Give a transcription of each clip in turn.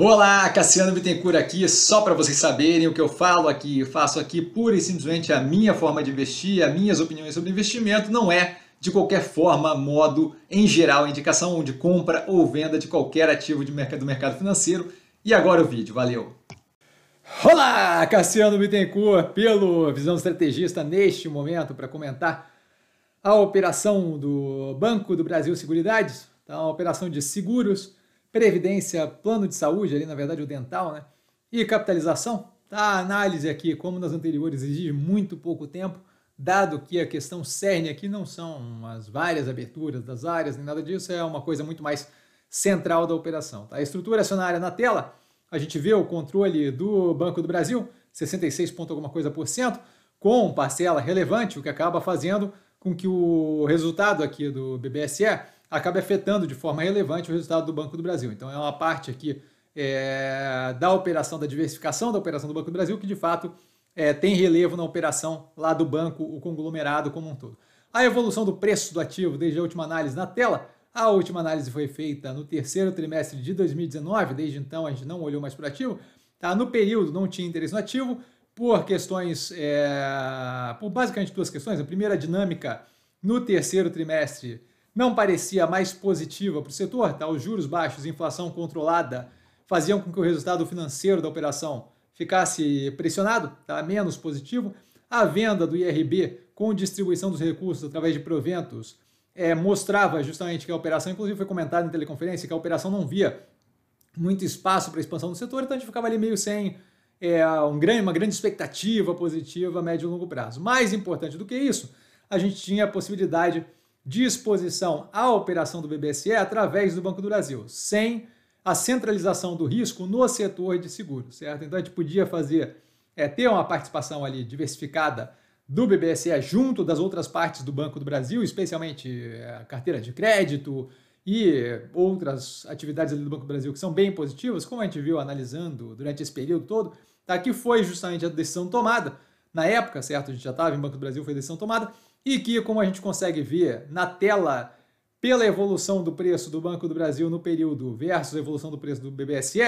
Olá, Cassiano Bittencourt aqui, só para vocês saberem o que eu falo aqui, eu faço aqui pura e simplesmente a minha forma de investir, as minhas opiniões sobre investimento, não é de qualquer forma, modo, em geral, indicação de compra ou venda de qualquer ativo de mercado, do mercado financeiro. E agora o vídeo, valeu! Olá, Cassiano Bittencourt, pelo Visão Estrategista, neste momento, para comentar a operação do Banco do Brasil Seguridades, então, tá? a operação de seguros, previdência, plano de saúde, ali na verdade o dental, né? E capitalização. A tá, análise aqui, como nas anteriores, exige muito pouco tempo, dado que a questão cerne aqui não são as várias aberturas das áreas, nem nada disso, é uma coisa muito mais central da operação. Tá? A estrutura acionária na tela, a gente vê o controle do Banco do Brasil, 66 ponto alguma coisa por cento, com parcela relevante, o que acaba fazendo com que o resultado aqui do BBSE acabe afetando de forma relevante o resultado do Banco do Brasil. Então, é uma parte aqui é, da operação, da diversificação da operação do Banco do Brasil, que de fato é, tem relevo na operação lá do banco, o conglomerado como um todo. A evolução do preço do ativo desde a última análise na tela. A última análise foi feita no terceiro trimestre de 2019, desde então a gente não olhou mais para o ativo. Tá? No período não tinha interesse no ativo, por questões, é, por basicamente duas questões. A primeira, a dinâmica no terceiro trimestre não parecia mais positiva para o setor, tá? os juros baixos e inflação controlada faziam com que o resultado financeiro da operação ficasse pressionado, tá? menos positivo. A venda do IRB com distribuição dos recursos através de proventos é, mostrava justamente que a operação, inclusive foi comentado em teleconferência, que a operação não via muito espaço para expansão do setor, então a gente ficava ali meio sem é, um grande, uma grande expectativa positiva a médio e longo prazo. Mais importante do que isso, a gente tinha a possibilidade disposição à operação do BBSE através do Banco do Brasil, sem a centralização do risco no setor de seguro, certo? Então a gente podia fazer, é, ter uma participação ali diversificada do BBSE junto das outras partes do Banco do Brasil, especialmente a é, carteira de crédito e outras atividades do Banco do Brasil que são bem positivas, como a gente viu analisando durante esse período todo, tá? que foi justamente a decisão tomada na época, certo? A gente já estava em Banco do Brasil, foi a decisão tomada, e que, como a gente consegue ver na tela, pela evolução do preço do Banco do Brasil no período versus a evolução do preço do BBSE,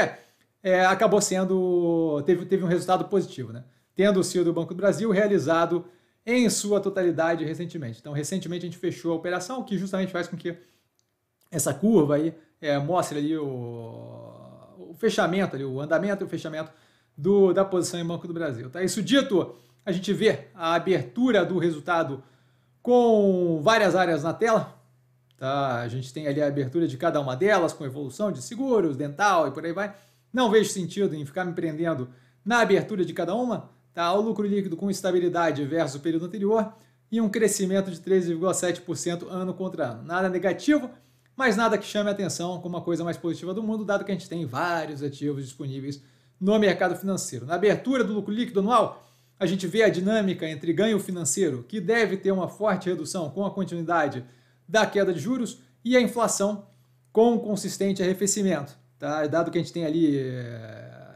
é, acabou sendo. Teve, teve um resultado positivo, né? Tendo sido o Banco do Brasil realizado em sua totalidade recentemente. Então, recentemente a gente fechou a operação, que justamente faz com que essa curva aí é, mostre ali o, o, fechamento, ali, o andamento e o fechamento do, da posição em Banco do Brasil. Tá? Isso dito, a gente vê a abertura do resultado com várias áreas na tela. Tá? A gente tem ali a abertura de cada uma delas, com evolução de seguros, dental e por aí vai. Não vejo sentido em ficar me prendendo na abertura de cada uma. Tá? O lucro líquido com estabilidade versus o período anterior e um crescimento de 13,7% ano contra ano. Nada negativo, mas nada que chame a atenção como a coisa mais positiva do mundo, dado que a gente tem vários ativos disponíveis no mercado financeiro. Na abertura do lucro líquido anual, a gente vê a dinâmica entre ganho financeiro, que deve ter uma forte redução com a continuidade da queda de juros, e a inflação com um consistente arrefecimento. Tá? Dado que a gente tem ali é,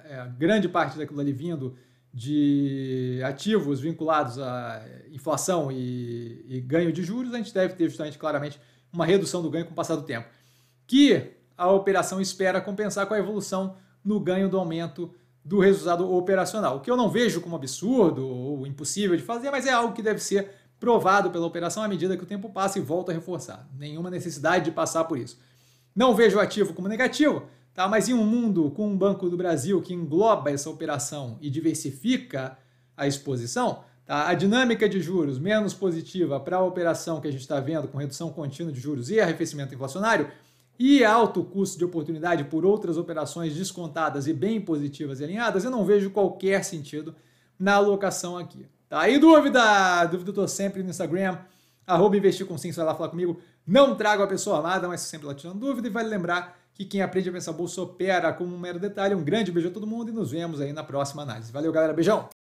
é, grande parte daquilo ali vindo de ativos vinculados à inflação e, e ganho de juros, a gente deve ter justamente claramente uma redução do ganho com o passar do tempo, que a operação espera compensar com a evolução no ganho do aumento do resultado operacional. O que eu não vejo como absurdo ou impossível de fazer, mas é algo que deve ser provado pela operação à medida que o tempo passa e volta a reforçar. Nenhuma necessidade de passar por isso. Não vejo o ativo como negativo, tá? mas em um mundo com um Banco do Brasil que engloba essa operação e diversifica a exposição, tá? a dinâmica de juros menos positiva para a operação que a gente está vendo com redução contínua de juros e arrefecimento inflacionário e alto custo de oportunidade por outras operações descontadas e bem positivas e alinhadas, eu não vejo qualquer sentido na alocação aqui. Tá? aí dúvida? Dúvida eu tô sempre no Instagram, arroba investir com vai lá falar comigo. Não trago a pessoa amada, mas sempre lá tirando dúvida. E vale lembrar que quem aprende a pensar bolsa opera como um mero detalhe. Um grande beijo a todo mundo e nos vemos aí na próxima análise. Valeu, galera. Beijão!